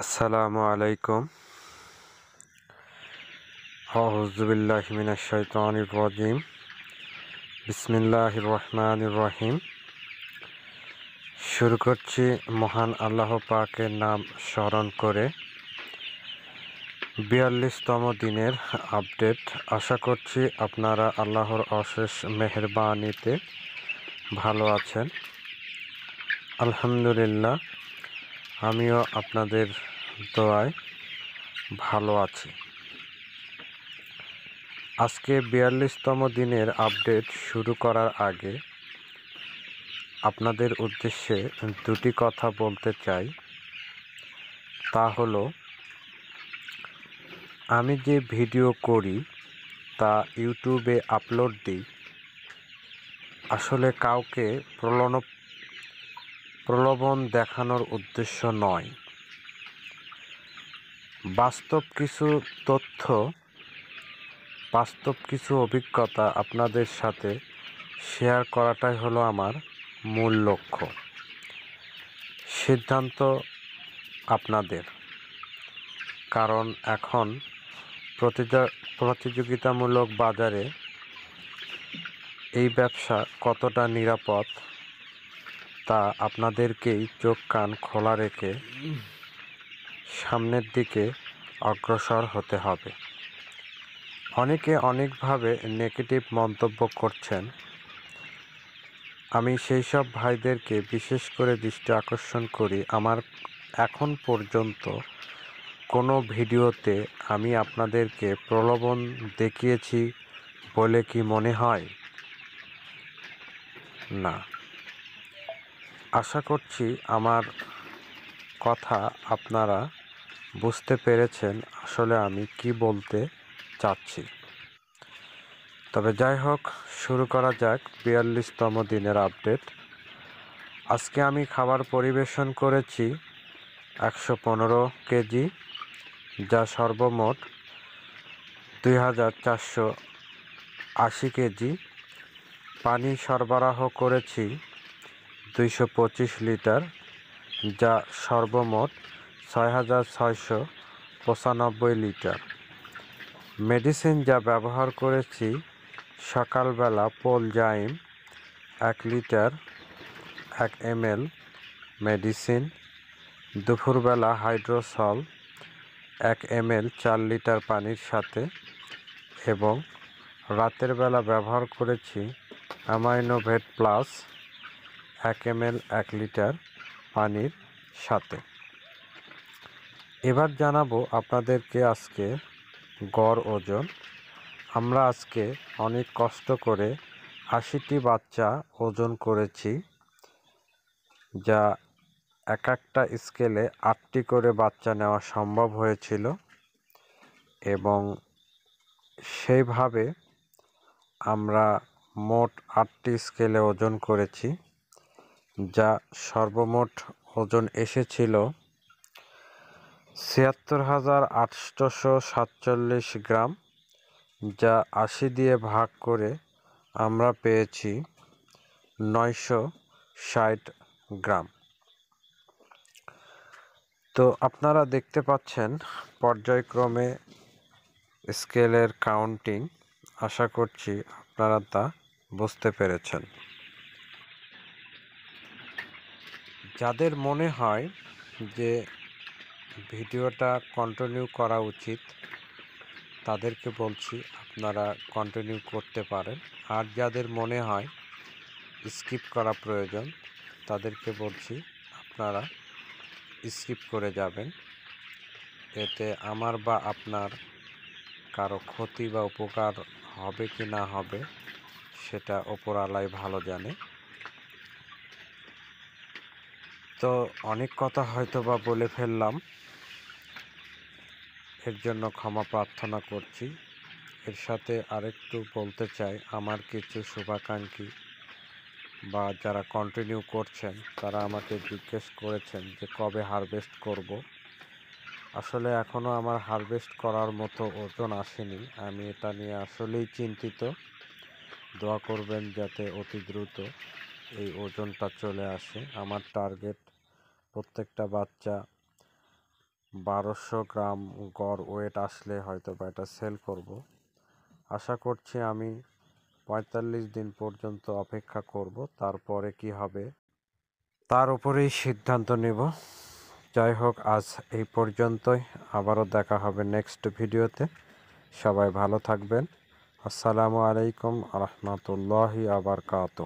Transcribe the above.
আসসালামু আলাইকুম হজবিল্লাহ মিনাশিম বিসমিল্লাহ রহমান রহিম শুরু করছি মহান আল্লাহ পাকের নাম স্মরণ করে বিয়াল্লিশতম দিনের আপডেট আশা করছি আপনারা আল্লাহর অশেষ মেহরবানিতে ভালো আছেন আলহামদুলিল্লাহ আমিও আপনাদের দোয়ায় ভালো আছি আজকে বিয়াল্লিশতম দিনের আপডেট শুরু করার আগে আপনাদের উদ্দেশ্যে দুটি কথা বলতে চাই তা হলো আমি যে ভিডিও করি তা ইউটিউবে আপলোড দিই আসলে কাউকে প্রলোভন প্রলোভন দেখানোর উদ্দেশ্য নয় বাস্তব কিছু তথ্য বাস্তব কিছু অভিজ্ঞতা আপনাদের সাথে শেয়ার করাটাই হলো আমার মূল লক্ষ্য সিদ্ধান্ত আপনাদের কারণ এখন প্রতিযোগিতামূলক বাজারে এই ব্যবসা কতটা নিরাপদ তা আপনাদেরকেই চোখ কান খোলা রেখে সামনের দিকে অগ্রসর হতে হবে অনেকে অনেকভাবে নেগেটিভ মন্তব্য করছেন আমি সেই সব ভাইদেরকে বিশেষ করে দৃষ্টি আকর্ষণ করি আমার এখন পর্যন্ত কোনো ভিডিওতে আমি আপনাদেরকে প্রলোভন দেখিয়েছি বলে কি মনে হয় না আশা করছি আমার কথা আপনারা বুঝতে পেরেছেন আসলে আমি কি বলতে চাচ্ছি তবে যাই হোক শুরু করা যাক বিয়াল্লিশতম দিনের আপডেট আজকে আমি খাবার পরিবেশন করেছি একশো পনেরো কেজি যা সর্বমোট দুই হাজার চারশো আশি কেজি পানি সরবরাহ করেছি দুইশো পঁচিশ লিটার যা সর্বমোট ছয় হাজার ছয়শো পঁচানব্বই লিটার মেডিসিন যা ব্যবহার করেছি সকালবেলা পোলজাইম এক লিটার এক এম মেডিসিন দুপুরবেলা হাইড্রোসল এক এম চার লিটার পানির সাথে এবং রাতের বেলা ব্যবহার করেছি অ্যামাইনোভেট প্লাস এক এম এক লিটার পানির সাথে এবার জানাবো আপনাদেরকে আজকে গড় ওজন আমরা আজকে অনেক কষ্ট করে আশিটি বাচ্চা ওজন করেছি যা এক একটা স্কেলে আটটি করে বাচ্চা নেওয়া সম্ভব হয়েছিল এবং সেইভাবে আমরা মোট আটটি স্কেলে ওজন করেছি যা সর্বমোট ওজন এসেছিল ছিয়াত্তর হাজার আটশোশো সাতচল্লিশ গ্রাম যা আশি দিয়ে ভাগ করে আমরা পেয়েছি নয়শো ষাট গ্রাম তো আপনারা দেখতে পাচ্ছেন পর্যায়ক্রমে স্কেলের কাউন্টিং আশা করছি আপনারা তা বুঝতে পেরেছেন যাদের মনে হয় যে ভিডিওটা কন্টিনিউ করা উচিত তাদেরকে বলছি আপনারা কন্টিনিউ করতে পারেন আর যাদের মনে হয় স্কিপ করা প্রয়োজন তাদেরকে বলছি আপনারা স্কিপ করে যাবেন এতে আমার বা আপনার কারো ক্ষতি বা উপকার হবে কি না হবে সেটা ওপরালায় ভালো জানে তো অনেক কথা হয়তো বা বলে ফেললাম এর জন্য ক্ষমা প্রার্থনা করছি এর সাথে আরেকটু বলতে চাই আমার কিছু শুভাকাঙ্ক্ষী বা যারা কন্টিনিউ করছেন তারা আমাকে জিজ্ঞেস করেছেন যে কবে হারভেস্ট করব। আসলে এখনও আমার হারভেস্ট করার মতো ওজন আসেনি আমি এটা নিয়ে আসলেই চিন্তিত দোয়া করবেন যাতে অতি দ্রুত এই ওজনটা চলে আসে আমার টার্গেট প্রত্যেকটা বাচ্চা বারোশো গ্রাম গড় ওয়েট আসলে হয়তো বা এটা সেল করব আশা করছি আমি পঁয়তাল্লিশ দিন পর্যন্ত অপেক্ষা করব তারপরে কি হবে তার উপরেই সিদ্ধান্ত নেব যাই হোক আজ এই পর্যন্তই আবারও দেখা হবে নেক্সট ভিডিওতে সবাই ভালো থাকবেন আসসালামু আলাইকুম রহমতুল্লাহি আবার